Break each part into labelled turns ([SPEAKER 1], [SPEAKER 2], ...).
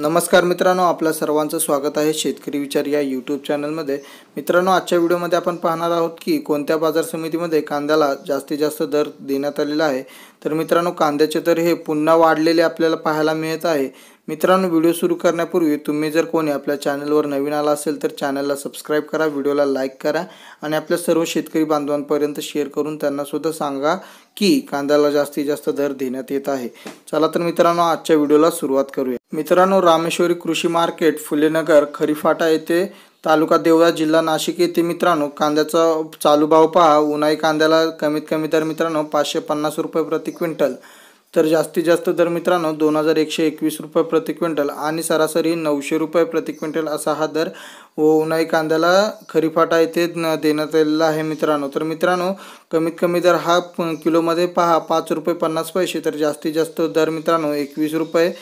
[SPEAKER 1] नमस्कार मित्रांनो आपल्या सर्वांचं स्वागत आहे शेतकरी विचार या यूट्यूब चॅनलमध्ये मित्रांनो आजच्या व्हिडिओमध्ये आपण पाहणार आहोत की कोणत्या बाजार समितीमध्ये कांद्याला जास्तीत जास्त दर देण्यात आलेला आहे तर मित्रांनो कांद्याचे दर हे पुन्हा वाढलेले आपल्याला पाहायला मिळत आहे मित्रांनो व्हिडिओ सुरू करण्यापूर्वी तुम्ही जर कोणी आपल्या चॅनलवर नवीन आला असेल तर चॅनलला सबस्क्राईब करा व्हिडिओला लाईक करा आणि आपल्या सर्व शेतकरी बांधवांपर्यंत शेअर करून त्यांना सुद्धा सांगा की कांद्याला जास्तीत जास्त दर देण्यात येत आहे चला तर मित्रांनो आजच्या व्हिडिओला सुरुवात करूया मित्रांनो रामेश्वरी कृषी मार्केट फुलेनगर खरीफाटा येथे तालुका देवळा जिल्हा नाशिक येथे मित्रांनो कांद्याचा चालू भाव पहा उन्हाळी कांद्याला कमीत कमी दर मित्रांनो पाचशे पन्नास रुपये प्रति क्विंटल तर जास्तीत जास्त दर मित्रांनो दोन हजार एकशे एकवीस रुपये प्रति क्विंटल आणि सरासरी नऊशे रुपये प्रति क्विंटल असा हा दर व उन्हाळी कांद्याला खरीफाटा येथे देण्यात आलेला आहे मित्रांनो तर मित्रांनो कमीत कमी दर हा किलोमध्ये पहा पाच रुपये पन्नास पैसे तर जास्तीत जास्त दर मित्रांनो एकवीस रुपये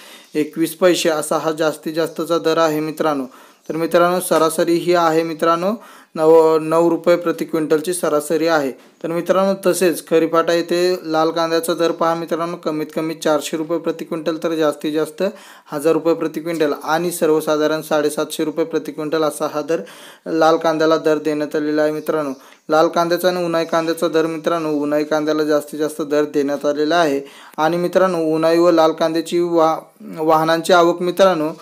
[SPEAKER 1] एकवीस पैसे असा हा जास्तीत जास्तचा दर आहे मित्रांनो तर मित्रांनो सरासरी ही आहे मित्रांनो नव नऊ रुपये प्रति क्विंटलची सरासरी आहे तर मित्रांनो तसेच खरीपाटा येथे लाल कांद्याचा दर पहा मित्रांनो कमीत कमी चारशे रुपये प्रति क्विंटल तर जास्तीत जास्त हजार रुपये प्रति क्विंटल आणि सर्वसाधारण साडेसातशे रुपये प्रति क्विंटल असा हा दर लाल कांद्याला दर देण्यात आलेला आहे मित्रांनो लाल कांद्याचा आणि उन्हाई कांद्याचा दर मित्रांनो उन्हाई कांद्याला जास्तीत जास्त दर देण्यात आलेला आहे आणि मित्रांनो उन्हाई व लाल कांद्याची वा वाहनांची आवक मित्रांनो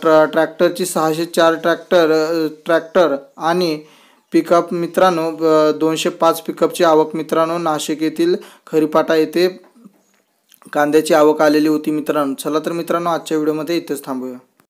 [SPEAKER 1] ट्र ट्रॅक्टरची सहाशे चार ट्रॅक्टर ट्रॅक्टर आणि पिकअप मित्रांनो दोनशे पाच पिकअपची आवक मित्रांनो नाशिक येथील खरीपाटा येथे कांद्याची आवक आलेली होती मित्रांनो चला तर मित्रांनो आजच्या व्हिडिओमध्ये इथेच थांबूया